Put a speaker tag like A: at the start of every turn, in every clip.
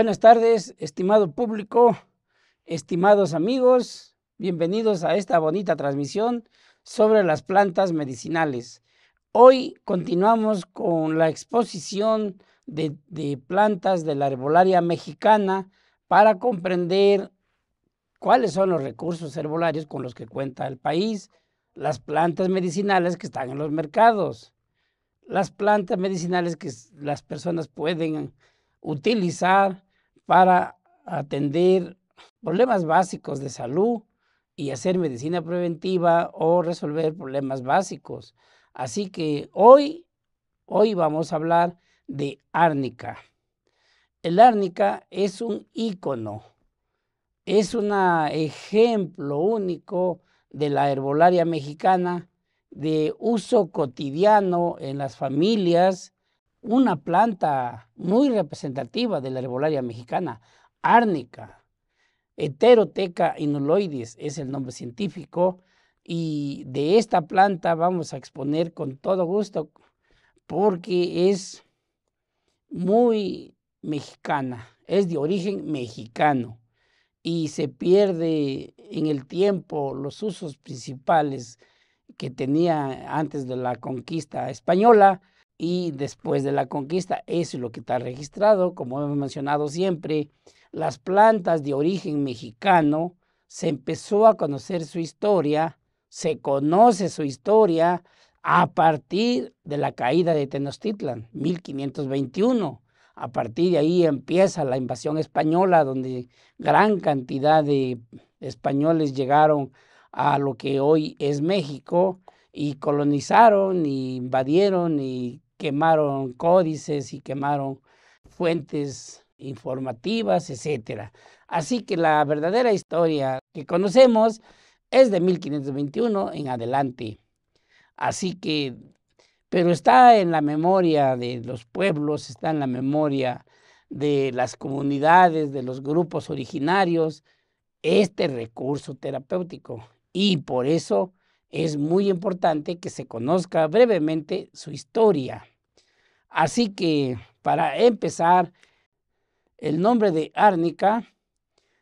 A: Buenas tardes, estimado público, estimados amigos, bienvenidos a esta bonita transmisión sobre las plantas medicinales. Hoy continuamos con la exposición de, plantas de la herbolaria mexicana para comprender cuáles son los recursos herbolarios con los que cuenta el país, las plantas medicinales que están en los mercados, las plantas medicinales que las personas pueden utilizar para atender problemas básicos de salud y hacer medicina preventiva o resolver problemas básicos. Así que hoy, hoy vamos a hablar de árnica. El árnica es un ícono, es un ejemplo único de la herbolaria mexicana de uso cotidiano en las familias una planta muy representativa de la herbolaria mexicana, árnica. Heteroteca inuloides es el nombre científico y de esta planta vamos a exponer con todo gusto porque es muy mexicana, es de origen mexicano y se pierde en el tiempo los usos principales que tenía antes de la conquista española y después de la conquista. Eso es lo que está registrado, como hemos mencionado siempre. Las plantas de origen mexicano se empezó a conocer su historia, se conoce su historia a partir de la caída de Tenochtitlan, 1521. A partir de ahí empieza la invasión española, donde gran cantidad de españoles llegaron a lo que hoy es México y colonizaron y invadieron y quemaron códices y quemaron fuentes informativas, etc. Así que la verdadera historia que conocemos es de 1521 en adelante. Así que, pero está en la memoria de los pueblos, está en la memoria de las comunidades, de los grupos originarios, este recurso terapéutico. Y por eso es muy importante que se conozca brevemente su historia. Así que, para empezar, el nombre de árnica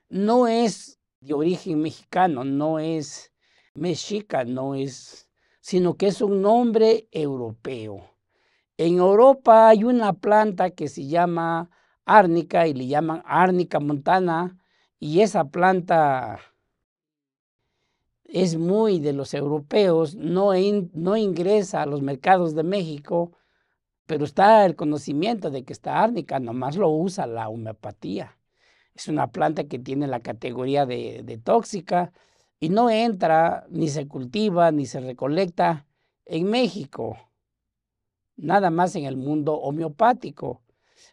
A: no es de origen mexicano, no es mexica, no es, sino que es un nombre europeo. En Europa hay una planta que se llama árnica y le llaman árnica montana y esa planta es muy de los europeos, no ingresa a los mercados de México pero está el conocimiento de que esta árnica nomás lo usa la homeopatía. Es una planta que tiene la categoría de, tóxica y no entra, ni se cultiva, ni se recolecta en México, nada más en el mundo homeopático.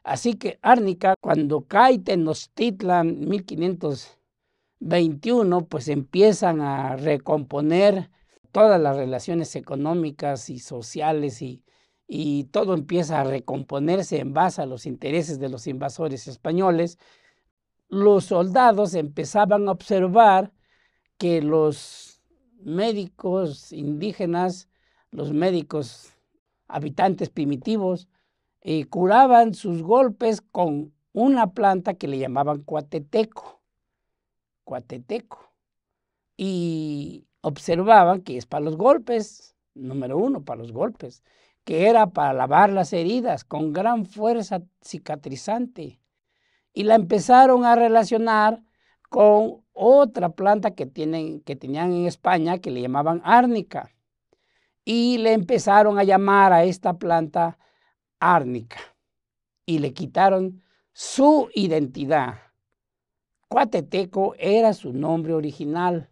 A: Así que árnica, cuando cae Tenochtitlan 1521, pues empiezan a recomponer todas las relaciones económicas y sociales y y todo empieza a recomponerse en base a los intereses de los invasores españoles, los soldados empezaban a observar que los médicos indígenas, los médicos habitantes primitivos, eh, curaban sus golpes con una planta que le llamaban cuateteco, cuateteco, y observaban que es para los golpes, número uno, para los golpes, que era para lavar las heridas con gran fuerza cicatrizante, y la empezaron a relacionar con otra planta que, tienen, que tenían en España que le llamaban árnica, y le empezaron a llamar a esta planta árnica, y le quitaron su identidad. Cuateteco era su nombre original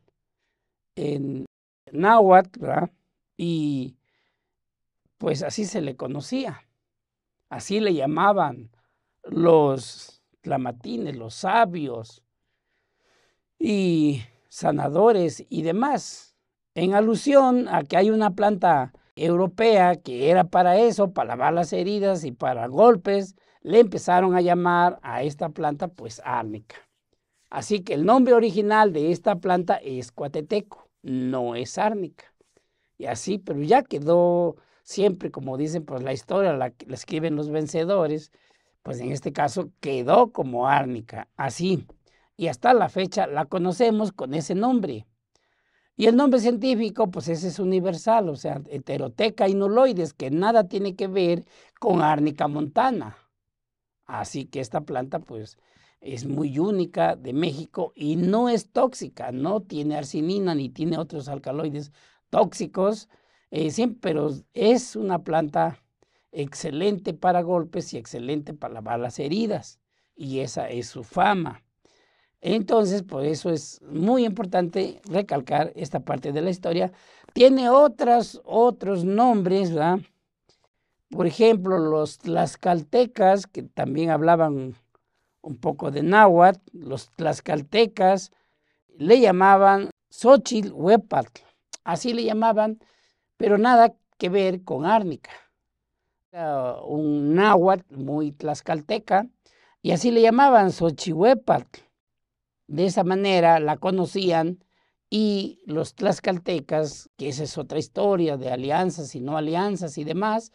A: en náhuatl, y pues así se le conocía. Así le llamaban los tlamatines, los sabios y sanadores y demás, en alusión a que hay una planta europea que era para eso, para lavar las heridas y para golpes, le empezaron a llamar a esta planta pues árnica. Así que el nombre original de esta planta es cuateteco, no es árnica. Y así, pero ya quedó siempre, como dicen, pues la historia la, escriben los vencedores, pues en este caso quedó como árnica, así. Y hasta la fecha la conocemos con ese nombre. Y el nombre científico, pues ese es universal, o sea, heteroteca inuloides, que nada tiene que ver con árnica montana. Así que esta planta, pues, es muy única de México y no es tóxica, no tiene arcinina ni tiene otros alcaloides tóxicos eh, pero es una planta excelente para golpes y excelente para lavar las heridas, y esa es su fama. Entonces, por eso es muy importante recalcar esta parte de la historia. Tiene otros nombres, ¿verdad? Por ejemplo, los tlaxcaltecas, que también hablaban un poco de náhuatl, los tlaxcaltecas le llamaban Xochitl Huepatl, así le llamaban pero nada que ver con árnica. un náhuatl muy tlaxcalteca y así le llamaban Xochihuépatl. De esa manera la conocían y los tlaxcaltecas, que esa es otra historia de alianzas y no alianzas y demás,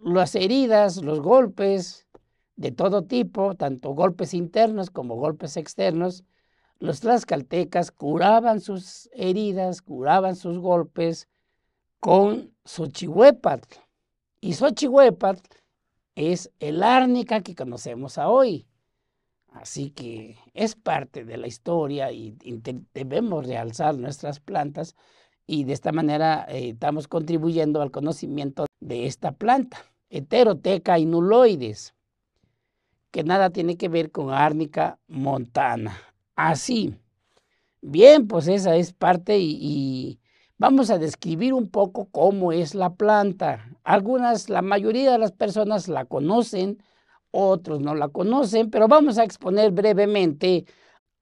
A: las heridas, los golpes de todo tipo, tanto golpes internos como golpes externos, los tlaxcaltecas curaban sus heridas, curaban sus golpes con Xochihuépatl. Y Xochihuépatl es el árnica que conocemos a hoy. Así que es parte de la historia y, debemos realzar nuestras plantas y de esta manera eh, estamos contribuyendo al conocimiento de esta planta. Heteroteca inuloides, que nada tiene que ver con árnica montana. Así. Bien, pues esa es parte y Vamos a describir un poco cómo es la planta. Algunas, la mayoría de las personas la conocen, otros no la conocen, pero vamos a exponer brevemente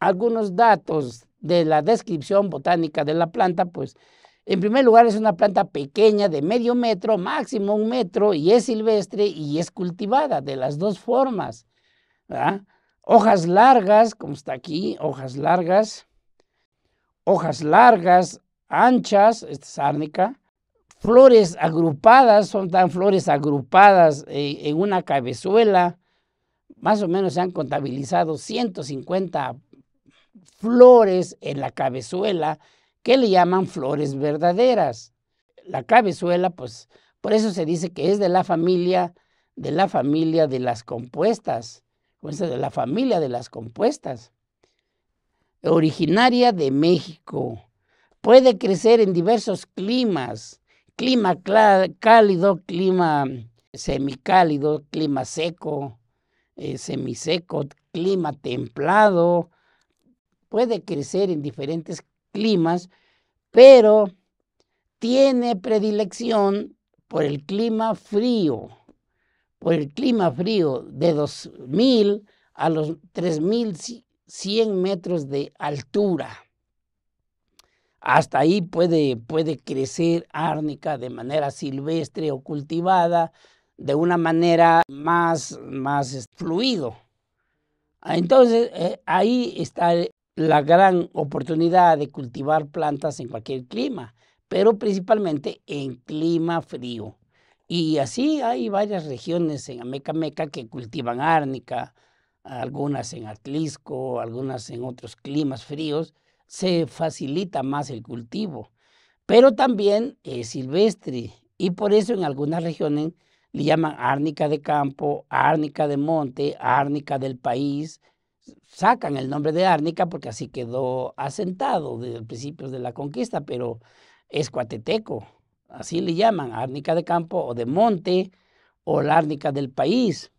A: algunos datos de la descripción botánica de la planta, pues en primer lugar es una planta pequeña de medio metro, máximo un metro, y es silvestre y es cultivada de las dos formas. Hojas largas, como está aquí, hojas largas, hojas largas, anchas, esta es árnica, flores agrupadas, son tan flores agrupadas eh, en una cabezuela. Más o menos se han contabilizado 150 flores en la cabezuela que le llaman flores verdaderas. La cabezuela, pues, por eso se dice que es de la familia de la familia de las compuestas, de la familia de las compuestas, originaria de México puede crecer en diversos climas, clima cálido, clima semicálido, clima seco, eh, semiseco, clima templado, puede crecer en diferentes climas, pero tiene predilección por el clima frío, por el clima frío de 2000 a los 3100 metros de altura. Hasta ahí puede, puede crecer árnica de manera silvestre o cultivada de una manera más, más este, fluido. Entonces, eh, ahí está la gran oportunidad de cultivar plantas en cualquier clima, pero principalmente en clima frío. Y así hay varias regiones en Ameca-Meca que cultivan árnica, algunas en Atlisco, algunas en otros climas fríos, se facilita más el cultivo, pero también es silvestre y por eso en algunas regiones le llaman árnica de campo, árnica de monte, árnica del país. Sacan el nombre de árnica porque así quedó asentado desde principios de la conquista, pero es cuateteco, así le llaman, árnica de campo o de monte o la árnica del país.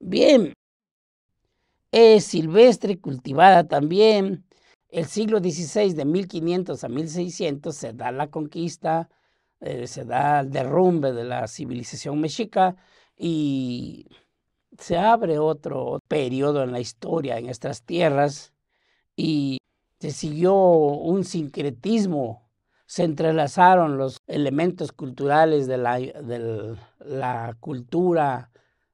A: Bien, es silvestre, cultivada también, el siglo XVI, de 1500 a 1600, se da la conquista, eh, se da el derrumbe de la civilización mexica y se abre otro periodo en la historia en estas tierras y se siguió un sincretismo, se entrelazaron los elementos culturales de la, de la cultura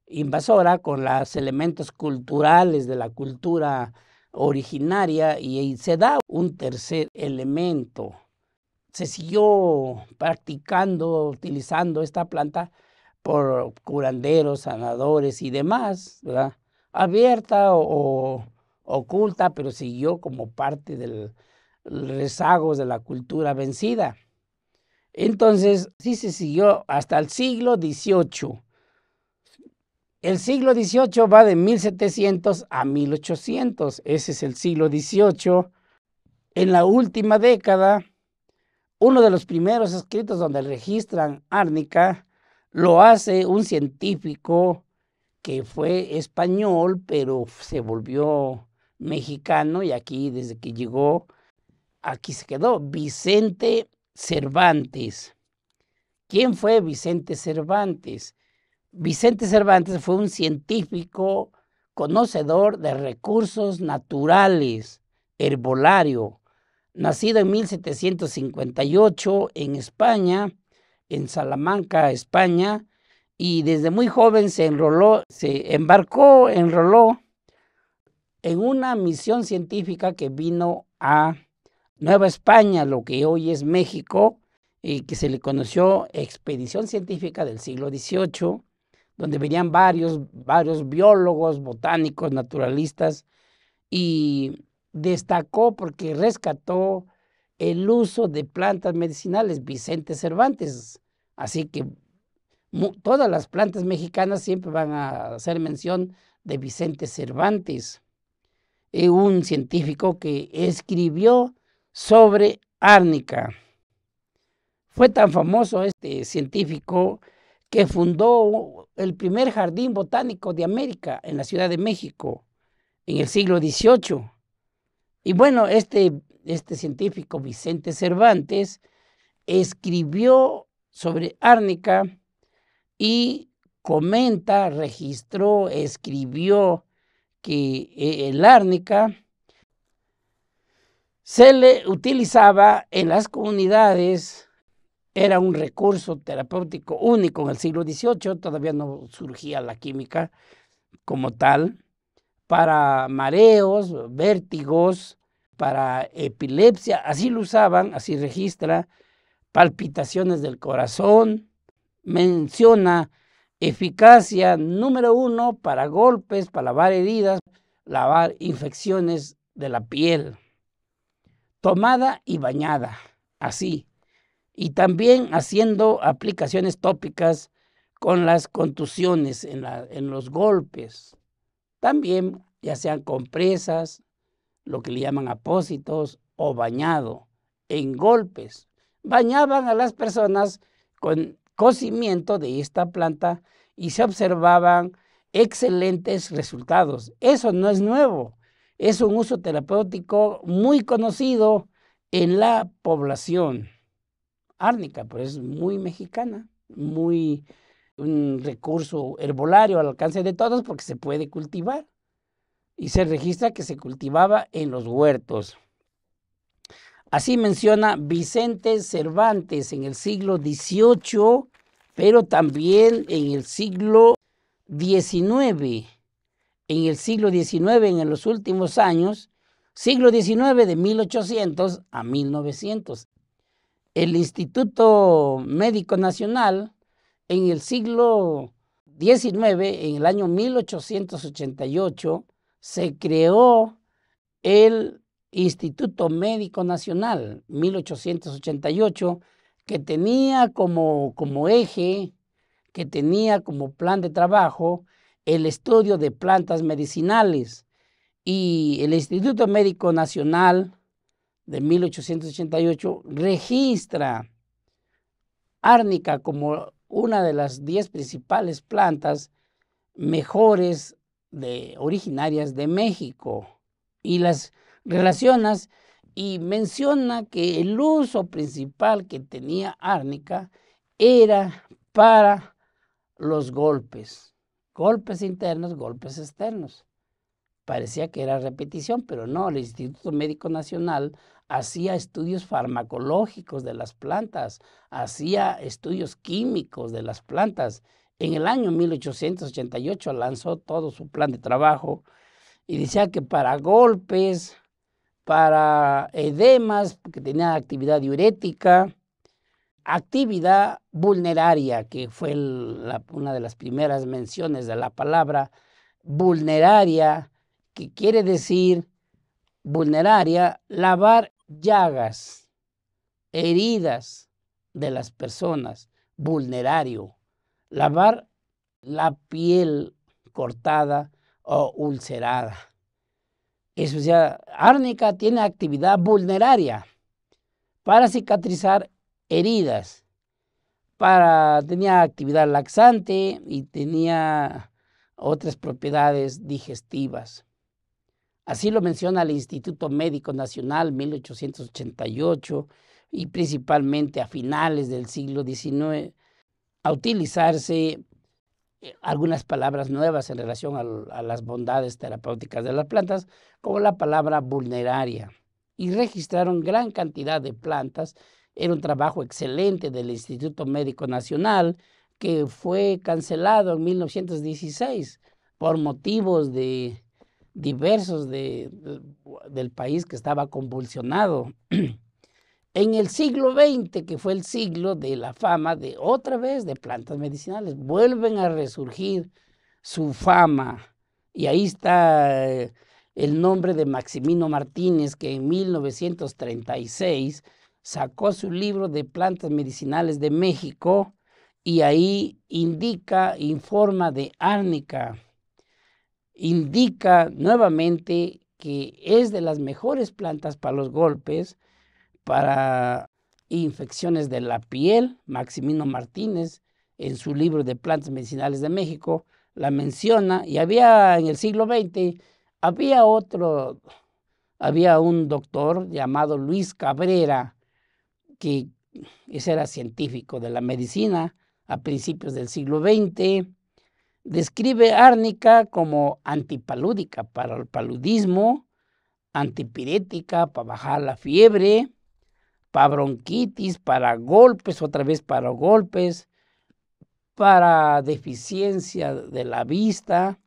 A: invasora con los elementos culturales de la cultura originaria y se da un tercer elemento. Se siguió practicando, utilizando esta planta por curanderos, sanadores y demás, ¿verdad? abierta o, oculta, pero siguió como parte del rezagos de la cultura vencida. Entonces, sí se siguió hasta el siglo XVIII, el siglo XVIII va de 1700 a 1800, ese es el siglo XVIII. En la última década, uno de los primeros escritos donde registran árnica lo hace un científico que fue español, pero se volvió mexicano y aquí desde que llegó, aquí se quedó, Vicente Cervantes. ¿Quién fue Vicente Cervantes? Vicente Cervantes fue un científico conocedor de recursos naturales, herbolario, nacido en 1758 en España, en Salamanca, España, y desde muy joven se enroló, se embarcó, enroló en una misión científica que vino a Nueva España, lo que hoy es México, y que se le conoció Expedición Científica del siglo XVIII, donde venían varios, varios biólogos, botánicos, naturalistas, y destacó porque rescató el uso de plantas medicinales, Vicente Cervantes. Así que todas las plantas mexicanas siempre van a hacer mención de Vicente Cervantes, eh, un científico que escribió sobre árnica. Fue tan famoso este científico que fundó el primer jardín botánico de América en la Ciudad de México en el siglo XVIII. Y bueno, este, este científico Vicente Cervantes escribió sobre árnica y comenta, registró, escribió que eh, el árnica se le utilizaba en las comunidades era un recurso terapéutico único en el siglo XVIII, todavía no surgía la química como tal, para mareos, vértigos, para epilepsia, así lo usaban, así registra, palpitaciones del corazón, menciona eficacia número uno para golpes, para lavar heridas, lavar infecciones de la piel, tomada y bañada, así, y también haciendo aplicaciones tópicas con las contusiones en, los golpes. También ya sean compresas, lo que le llaman apósitos o bañado en golpes. Bañaban a las personas con cocimiento de esta planta y se observaban excelentes resultados. Eso no es nuevo, es un uso terapéutico muy conocido en la población árnica, pero es muy mexicana, muy un recurso herbolario al alcance de todos porque se puede cultivar. Y se registra que se cultivaba en los huertos. Así menciona Vicente Cervantes en el siglo XVIII, pero también en el siglo XIX. En el siglo XIX, en los últimos años, siglo XIX de 1800 a 1900 el Instituto Médico Nacional en el siglo XIX, en el año 1888, se creó el Instituto Médico Nacional, 1888, que tenía como, como eje, que tenía como plan de trabajo el estudio de plantas medicinales. Y el Instituto Médico Nacional de 1888 registra árnica como una de las diez principales plantas mejores de, originarias de México y las relacionas y menciona que el uso principal que tenía árnica era para los golpes, golpes internos, golpes externos. Parecía que era repetición, pero no, el Instituto Médico Nacional hacía estudios farmacológicos de las plantas, hacía estudios químicos de las plantas. En el año 1888 lanzó todo su plan de trabajo y decía que para golpes, para edemas, que tenía actividad diurética, actividad vulneraria, que fue una de las primeras menciones de la palabra vulneraria, que quiere decir vulneraria, lavar llagas, heridas de las personas, vulnerario, lavar la piel cortada o ulcerada. Eso ya, árnica tiene actividad vulneraria para cicatrizar heridas. Para, tenía actividad laxante y tenía otras propiedades digestivas. Así lo menciona el Instituto Médico Nacional 1888 y principalmente a finales del siglo XIX, a utilizarse eh, algunas palabras nuevas en relación a, a las bondades terapéuticas de las plantas, como la palabra vulneraria, y registraron gran cantidad de plantas. Era un trabajo excelente del Instituto Médico Nacional que fue cancelado en 1916 por motivos de diversos del país que estaba convulsionado. En el siglo XX, que fue el siglo de la fama de otra vez de plantas medicinales, vuelven a resurgir su fama. Y ahí está eh, el nombre de Maximino Martínez, que en 1936 sacó su libro de plantas medicinales de México y ahí indica, informa de árnica indica nuevamente que es de las mejores plantas para los golpes, para infecciones de la piel. Maximino Martínez, en su libro de Plantas Medicinales de México, la menciona. Y había en el siglo XX, había otro, había un doctor llamado Luis Cabrera, que era científico de la medicina a principios del siglo XX Describe árnica como antipalúdica para el paludismo, antipirética para bajar la fiebre, para bronquitis, para golpes, otra vez para golpes, para deficiencia de la vista,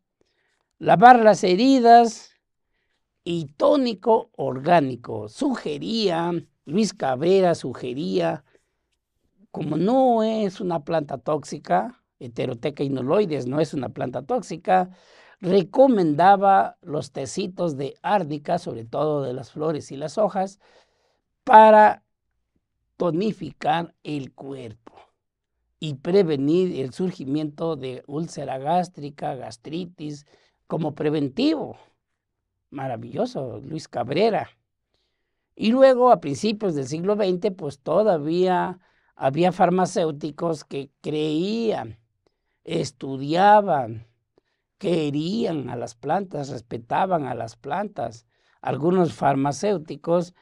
A: lavar las heridas y tónico orgánico. Sugería, Luis Cabrera sugería, como no es una planta tóxica, Heteroteca inuloides no es una planta tóxica, recomendaba los tecitos de árnica, sobre todo de las flores y las hojas, para tonificar el cuerpo y prevenir el surgimiento de úlcera gástrica, gastritis, como preventivo. Maravilloso, Luis Cabrera. Y luego, a principios del siglo XX, pues todavía había farmacéuticos que creían estudiaban, querían a las plantas, respetaban a las plantas, algunos farmacéuticos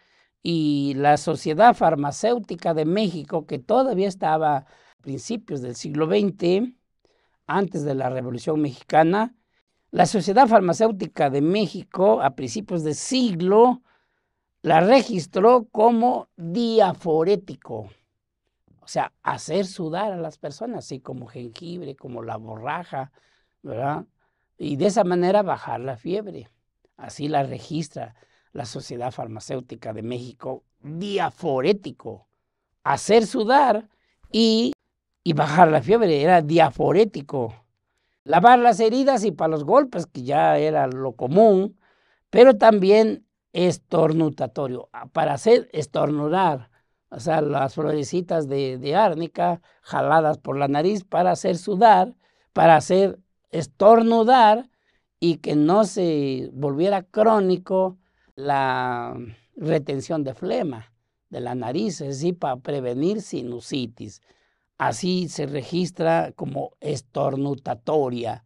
A: y la Sociedad Farmacéutica de México, que todavía estaba a principios del siglo XX, antes de la Revolución Mexicana, la Sociedad Farmacéutica de México a principios del siglo la registró como diaforético. O sea, hacer sudar a las personas, así como jengibre, como la borraja, ¿verdad? Y de esa manera bajar la fiebre. Así la registra la Sociedad Farmacéutica de México, diaforético. Hacer sudar y, y bajar la fiebre, era diaforético. Lavar las heridas y para los golpes, que ya era lo común, pero también estornutatorio, ah, para hacer estornudar o sea, las florecitas de, árnica jaladas por la nariz para hacer sudar, para hacer estornudar y que no se volviera crónico la retención de flema de la nariz, es decir, para prevenir sinusitis. Así se registra como estornutatoria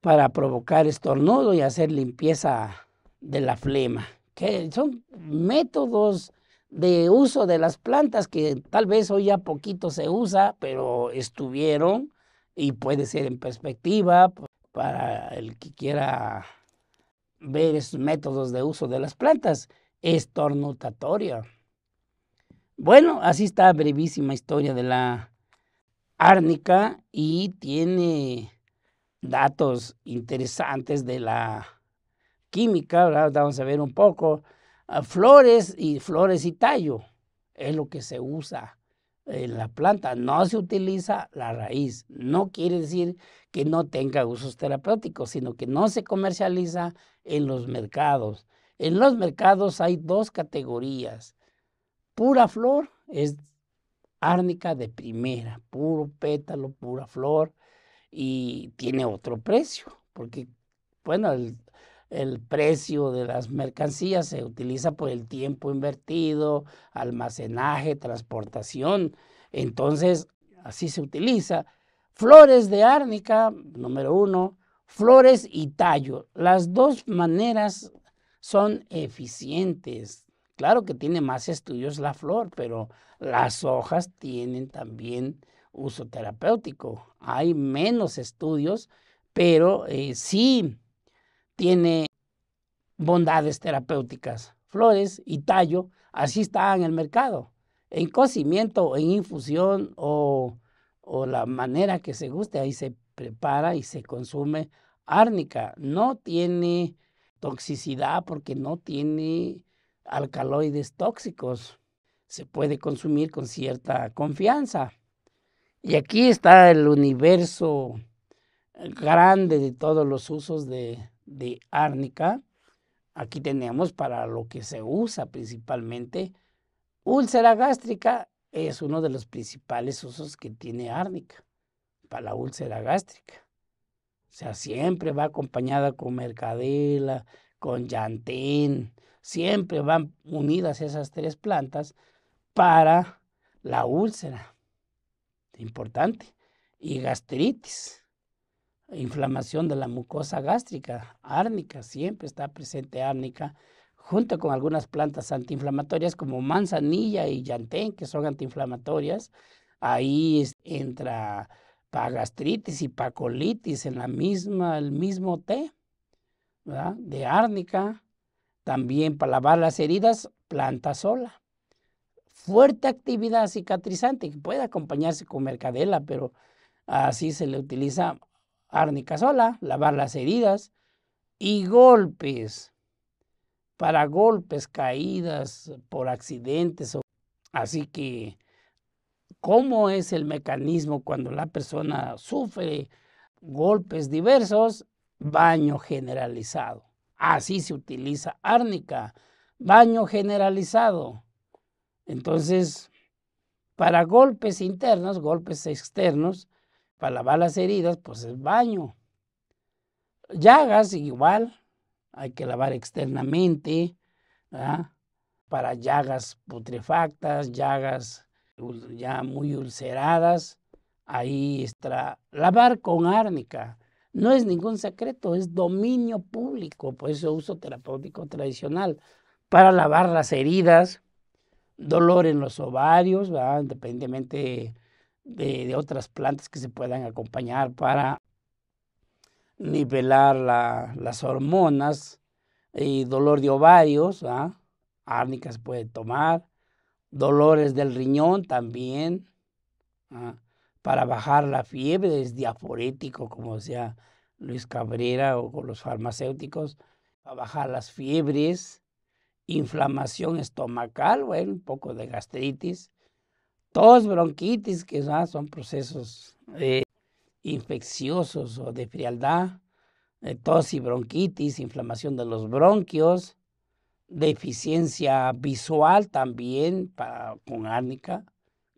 A: para provocar estornudo y hacer limpieza de la flema, que son métodos de uso de las plantas que tal vez hoy ya poquito se usa, pero estuvieron y puede ser en perspectiva pues, para el que quiera ver esos métodos de uso de las plantas. es Estornutatoria. Bueno, así está brevísima historia de la árnica y tiene datos interesantes de la química, Vamos a ver un poco flores y flores y tallo. Es lo que se usa en la planta, no se utiliza la raíz. No quiere decir que no tenga usos terapéuticos, sino que no se comercializa en los mercados. En los mercados hay dos categorías. Pura flor es árnica de primera, puro pétalo, pura flor, y tiene otro precio, porque, bueno, el, el precio de las mercancías, se utiliza por el tiempo invertido, almacenaje, transportación. Entonces, así se utiliza. Flores de árnica, número uno, flores y tallo. Las dos maneras son eficientes. Claro que tiene más estudios la flor, pero las hojas tienen también uso terapéutico. Hay menos estudios, pero eh, sí tiene bondades terapéuticas. Flores y tallo, así está en el mercado. En cocimiento, en infusión o, o la manera que se guste, ahí se prepara y se consume árnica. No tiene toxicidad porque no tiene alcaloides tóxicos. Se puede consumir con cierta confianza. Y aquí está el universo grande de todos los usos de, de árnica. Aquí tenemos para lo que se usa principalmente. Úlcera gástrica es uno de los principales usos que tiene árnica para la úlcera gástrica. O sea, siempre va acompañada con mercadela, con llantén, siempre van unidas esas tres plantas para la úlcera. Importante. Y gastritis inflamación de la mucosa gástrica, árnica, siempre está presente árnica, junto con algunas plantas antiinflamatorias como manzanilla y llantén, que son antiinflamatorias. Ahí entra gastritis y pacolitis en la misma, el mismo té, De árnica. También para lavar las heridas, planta sola fuerte actividad cicatrizante que puede acompañarse con mercadela, pero así se le utiliza árnica sola, lavar las heridas y golpes para golpes, caídas por accidentes. Así que, ¿cómo es el mecanismo cuando la persona sufre golpes diversos? Baño generalizado. Así se utiliza árnica, baño generalizado. Entonces, para golpes internos, golpes externos, para lavar las heridas, pues es baño. Llagas igual, hay que lavar externamente, para llagas putrefactas, llagas ya muy ulceradas, ahí está. Lavar con árnica no es ningún secreto, es dominio público, por eso uso terapéutico tradicional, para lavar las heridas, dolor en los ovarios, ¿verdad? independientemente de, otras plantas que se puedan acompañar para nivelar las hormonas y dolor de ovarios, ¿ah? árnica se puede tomar, dolores del riñón también, ¿ah? para bajar la fiebre, es diaforético, como decía Luis Cabrera o con los farmacéuticos, para bajar las fiebres, inflamación estomacal, bueno, un poco de gastritis, Tos, bronquitis, que ah, son procesos eh, infecciosos o de frialdad. Eh, tos y bronquitis, inflamación de los bronquios, deficiencia visual también con árnica.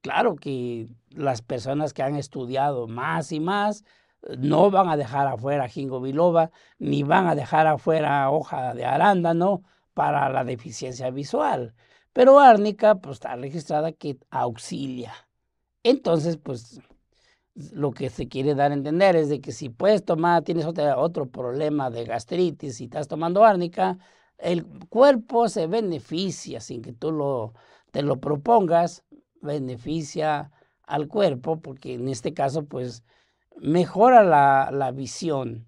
A: Claro que las personas que han estudiado más y más eh, no van a dejar afuera jingo biloba, ni van a dejar afuera hoja de arándano para la deficiencia visual. Pero árnica, pues está registrada que auxilia. Entonces, pues lo que se quiere dar a entender es de que si puedes tomar, tienes otro, problema de gastritis y estás tomando árnica, el cuerpo se beneficia sin que tú lo, te lo propongas, beneficia al cuerpo, porque en este caso, pues mejora la, la visión,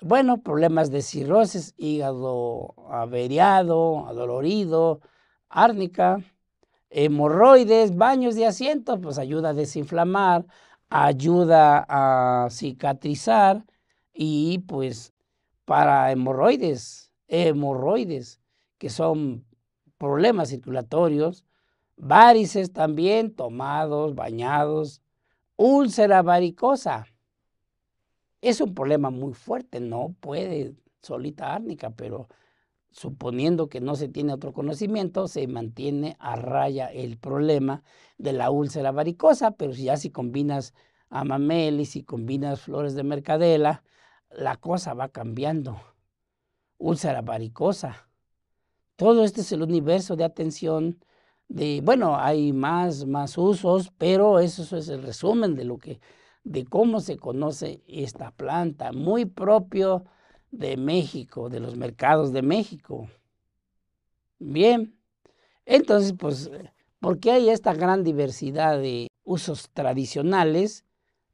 A: bueno, problemas de cirrosis, hígado averiado, adolorido, árnica, hemorroides, baños de asiento, pues ayuda a desinflamar, ayuda a cicatrizar y pues para hemorroides, hemorroides, que son problemas circulatorios, varices también, tomados, bañados, úlcera varicosa es un problema muy fuerte, no puede solita árnica, pero suponiendo que no se tiene otro conocimiento, se mantiene a raya el problema de la úlcera varicosa, pero si ya si combinas y si combinas flores de mercadela, la cosa va cambiando. Úlcera varicosa. Todo este es el universo de atención de, bueno, hay más, más usos, pero eso es el resumen de lo que de cómo se conoce esta planta, muy propio de México, de los mercados de México. Bien, entonces, pues, ¿por qué hay esta gran diversidad de usos tradicionales?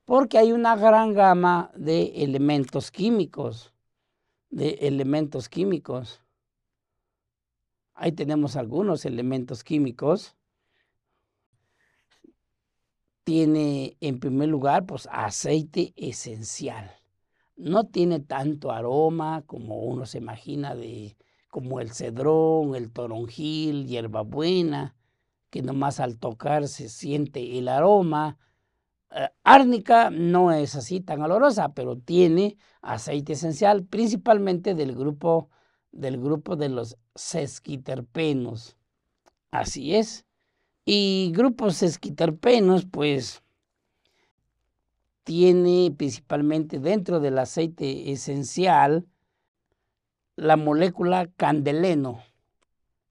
A: Porque hay una gran gama de elementos químicos, de elementos químicos. Ahí tenemos algunos elementos químicos tiene en primer lugar pues aceite esencial. No tiene tanto aroma como uno se imagina de como el cedrón, el toronjil, hierbabuena, que nomás al tocar se siente el aroma. Eh, árnica no es así tan olorosa, pero tiene aceite esencial principalmente del grupo del grupo de los sesquiterpenos. Así es. Y grupos sesquiterpenos, pues, tiene principalmente dentro del aceite esencial la molécula candeleno.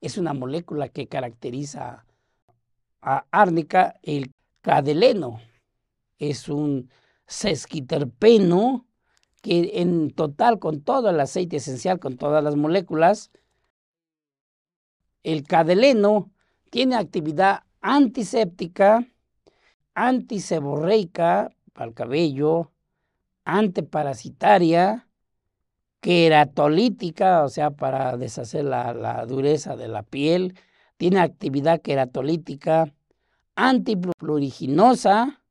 A: Es una molécula que caracteriza a árnica, el cadeleno. Es un sesquiterpeno que en total con todo el aceite esencial, con todas las moléculas, el cadeleno tiene actividad antiséptica, antiseborreica para el cabello, antiparasitaria, queratolítica, o sea, para deshacer la, dureza de la piel, tiene actividad queratolítica, antipluriginosa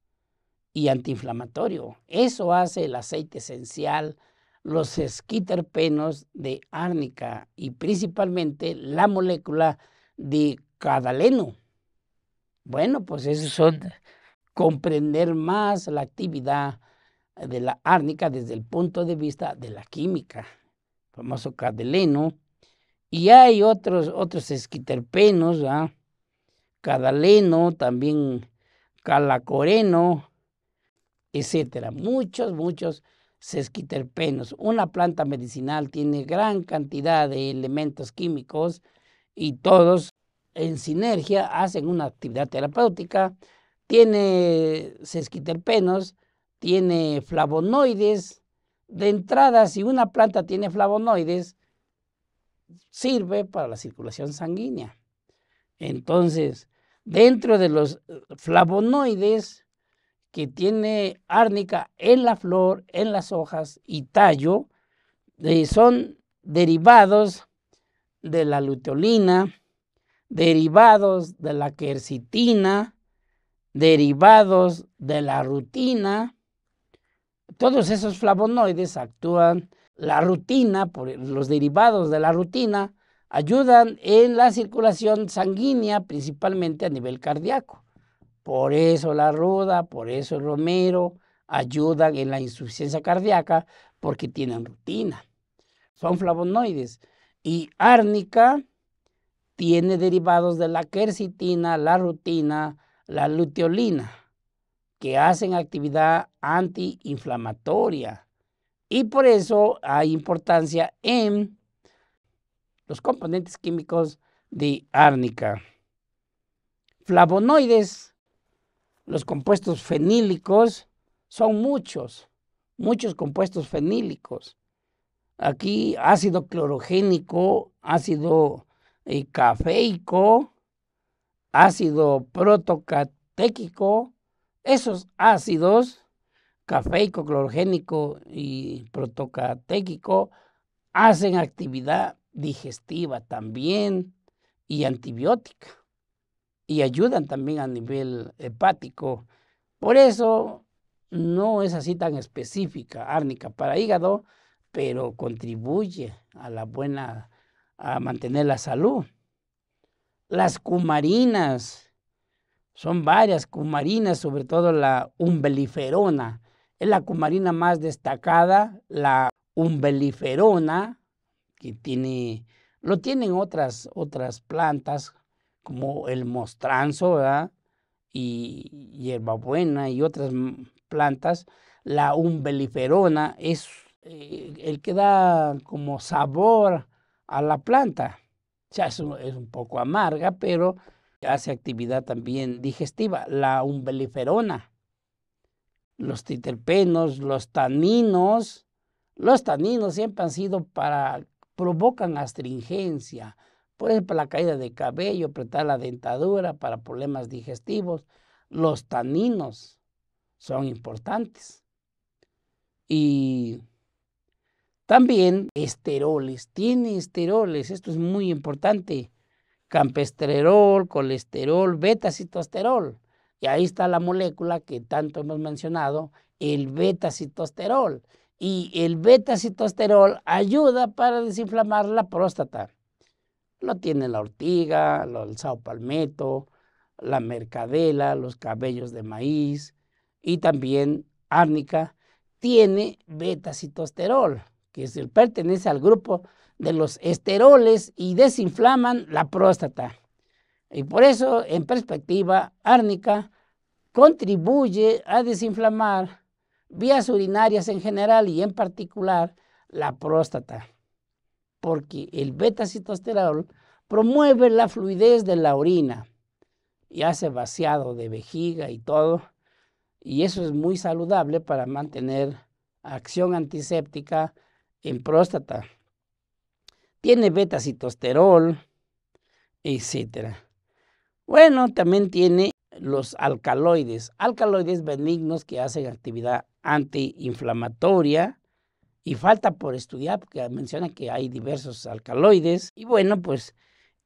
A: y antiinflamatorio. Eso hace el aceite esencial, los esquiterpenos de árnica y principalmente la molécula de Cadaleno. Bueno, pues eso son comprender más la actividad de la árnica desde el punto de vista de la química, famoso Cadaleno. Y hay otros, otros esquiterpenos, Cadaleno, también Calacoreno, etcétera. Muchos, muchos sesquiterpenos. Una planta medicinal tiene gran cantidad de elementos químicos y todos en sinergia hacen una actividad terapéutica, tiene sesquiterpenos, tiene flavonoides. De entrada, si una planta tiene flavonoides, sirve para la circulación sanguínea. Entonces, dentro de los eh, flavonoides que tiene árnica en la flor, en las hojas y tallo, eh, son derivados de la luteolina, derivados de la quercitina, derivados de la rutina. Todos esos flavonoides actúan, la rutina, e, los derivados de la rutina, ayudan en la circulación sanguínea, principalmente a nivel cardíaco. Por eso la ruda, por eso el romero, ayudan en la insuficiencia cardíaca porque tienen rutina. Son flavonoides. Y árnica, tiene derivados de la quercitina, la rutina, la luteolina, que hacen actividad antiinflamatoria. Y por eso hay importancia en los componentes químicos de árnica. Flavonoides, los compuestos fenílicos, son muchos, muchos compuestos fenílicos. Aquí ácido clorogénico, ácido y cafeico, ácido protocatequico, esos ácidos cafeico, clorogénico y protocatequico, hacen actividad digestiva también y antibiótica y ayudan también a nivel hepático. Por eso no es así tan específica árnica para hígado, pero contribuye a la buena a mantener la salud. Las cumarinas, son varias cumarinas, sobre todo la umbeliferona. Es la cumarina más destacada, la umbeliferona, que tiene, lo tienen otras, otras plantas, como el mostranzo, ¿verdad? Y hierbabuena y otras plantas. La umbeliferona es eh, el que da como sabor a la planta. Ya es un, poco amarga, pero hace actividad también digestiva. La umbeliferona, los titerpenos, los taninos. Los taninos siempre han sido para, provocan astringencia, por ejemplo, la caída de cabello, apretar la dentadura para problemas digestivos. Los taninos son importantes. Y también esteroles, tiene esteroles, esto es muy importante. Campesterol, colesterol, beta-citosterol. Y ahí está la molécula que tanto hemos mencionado, el beta-citosterol. Y el beta-citosterol ayuda para desinflamar la próstata. Lo tiene la ortiga, el sao palmeto, la mercadela, los cabellos de maíz y también árnica. Tiene beta-citosterol que pertenece al grupo de los esteroles y desinflaman la próstata. Y por eso, en perspectiva árnica, contribuye a desinflamar vías urinarias en general y en particular la próstata, porque el beta-citosterol promueve la fluidez de la orina y hace vaciado de vejiga y todo, y eso es muy saludable para mantener acción antiséptica en próstata. Tiene betacitosterol, etc. Bueno, también tiene los alcaloides, alcaloides benignos que hacen actividad antiinflamatoria y falta por estudiar porque menciona que hay diversos alcaloides y bueno, pues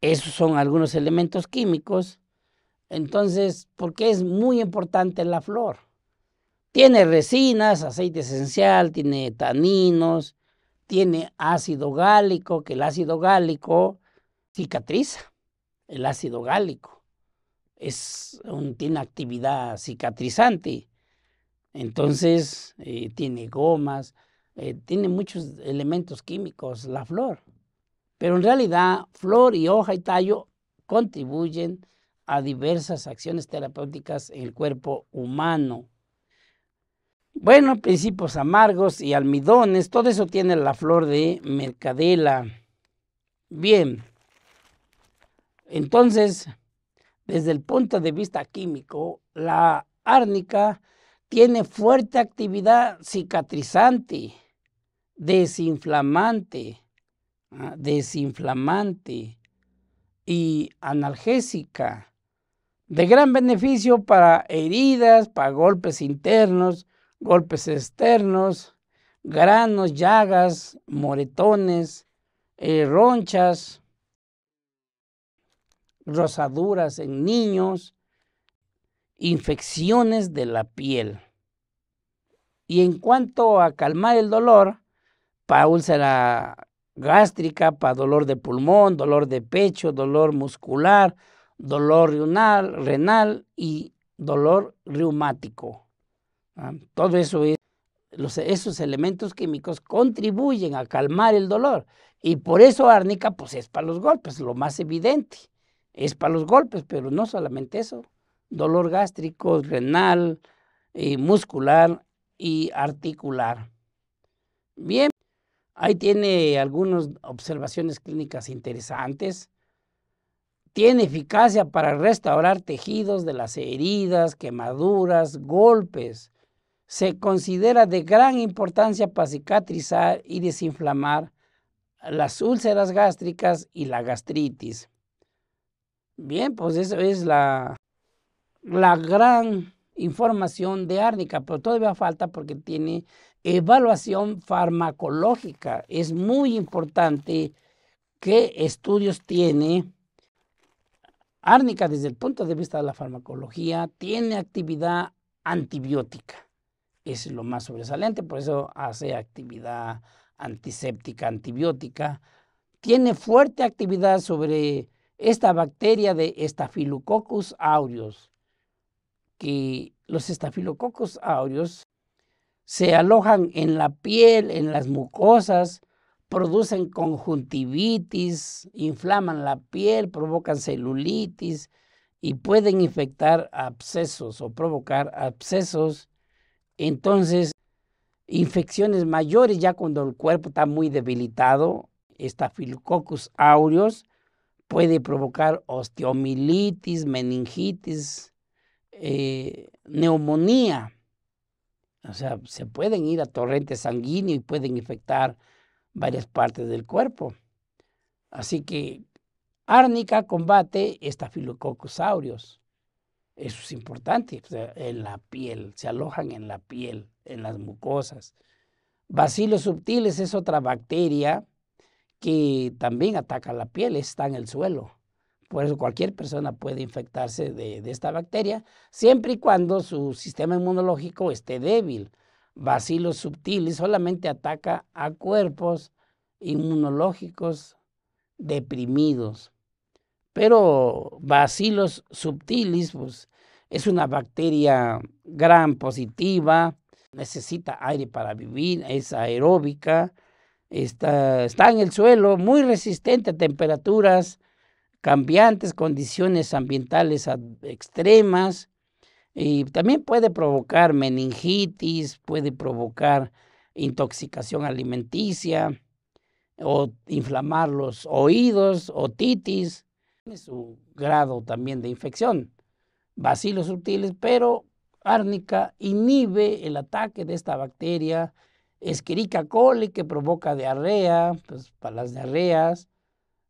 A: esos son algunos elementos químicos. Entonces, ¿por qué es muy importante la flor? Tiene resinas, aceite esencial, tiene taninos, tiene ácido gálico, que el ácido gálico cicatriza, el ácido gálico. Es tiene actividad cicatrizante. Entonces, eh, tiene gomas, eh, tiene muchos elementos químicos la flor. Pero en realidad, flor y hoja y tallo contribuyen a diversas acciones terapéuticas en el cuerpo humano. Bueno, principios amargos y almidones, todo eso tiene la flor de mercadela. Bien, entonces, desde el punto de vista químico, la árnica tiene fuerte actividad cicatrizante, desinflamante, ah, desinflamante y analgésica, de gran beneficio para heridas, para golpes internos, golpes externos, granos, llagas, moretones, eh, ronchas, rosaduras en niños, infecciones de la piel. Y en cuanto a calmar el dolor, para úlcera gástrica, para dolor de pulmón, dolor de pecho, dolor muscular, dolor renal y dolor reumático. Ah, todo eso es, esos elementos químicos contribuyen a calmar el dolor. Y por eso árnica, pues es para los golpes, lo más evidente. Es para los golpes, pero no solamente eso. Dolor gástrico, renal, y eh, muscular y articular. Bien, ahí tiene algunas observaciones clínicas interesantes. Tiene eficacia para restaurar tejidos de las heridas, quemaduras, golpes, se considera de gran importancia para cicatrizar y desinflamar las úlceras gástricas y la gastritis. Bien, pues eso es la, la gran información de árnica, pero todavía falta porque tiene evaluación farmacológica. Es muy importante qué estudios tiene árnica desde el punto de vista de la farmacología, tiene actividad antibiótica es lo más sobresaliente, por eso hace actividad antiséptica, antibiótica. Tiene fuerte actividad sobre esta bacteria de Staphylococcus aureus, que los Staphylococcus aureus se alojan en la piel, en las mucosas, producen conjuntivitis, inflaman la piel, provocan celulitis y pueden infectar abscesos o provocar abscesos entonces, infecciones mayores, ya cuando el cuerpo está muy debilitado, estafilococcus aureus puede provocar osteomilitis, meningitis, eh, neumonía. O sea, se pueden ir a torrente sanguíneo y pueden infectar varias partes del cuerpo. Así que árnica combate estafilococcus aureus. Eso es importante, en la piel, se alojan en la piel, en las mucosas. Bacilos subtiles es otra bacteria que también ataca la piel, está en el suelo. Por eso cualquier persona puede infectarse de, esta bacteria, siempre y cuando su sistema inmunológico esté débil. Bacilos subtiles solamente ataca a cuerpos inmunológicos deprimidos pero Bacillus subtilis pues, es una bacteria gran positiva, necesita aire para vivir, es aeróbica, está, está en el suelo, muy resistente a temperaturas cambiantes, condiciones ambientales extremas, y también puede provocar meningitis, puede provocar intoxicación alimenticia, o inflamar los oídos, otitis, tiene su grado también de infección. Bacilos sutiles, pero árnica inhibe el ataque de esta bacteria. Escherichia coli que provoca diarrea, pues para las diarreas.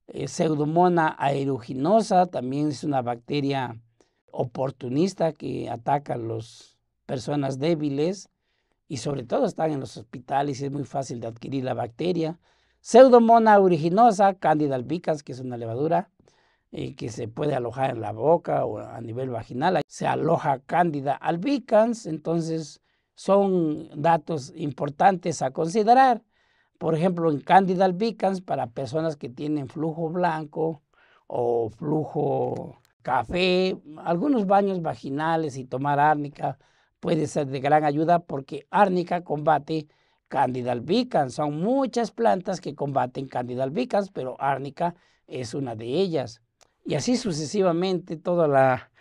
A: Eh, pseudomona aeruginosa también es una bacteria oportunista que ataca a las personas débiles y sobre todo están en los hospitales y es muy fácil de adquirir la bacteria. Pseudomonas aeruginosa, Candida albicans, que es una levadura que se puede alojar en la boca o a nivel vaginal, se aloja cándida albicans, entonces son datos importantes a considerar. Por ejemplo, en candida albicans para personas que tienen flujo blanco o flujo café, algunos baños vaginales y tomar árnica puede ser de gran ayuda porque árnica combate Candida albicans. Son muchas plantas que combaten Candida albicans, pero árnica es una de ellas y así sucesivamente toda la,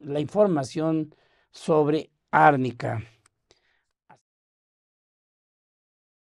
A: la información sobre árnica.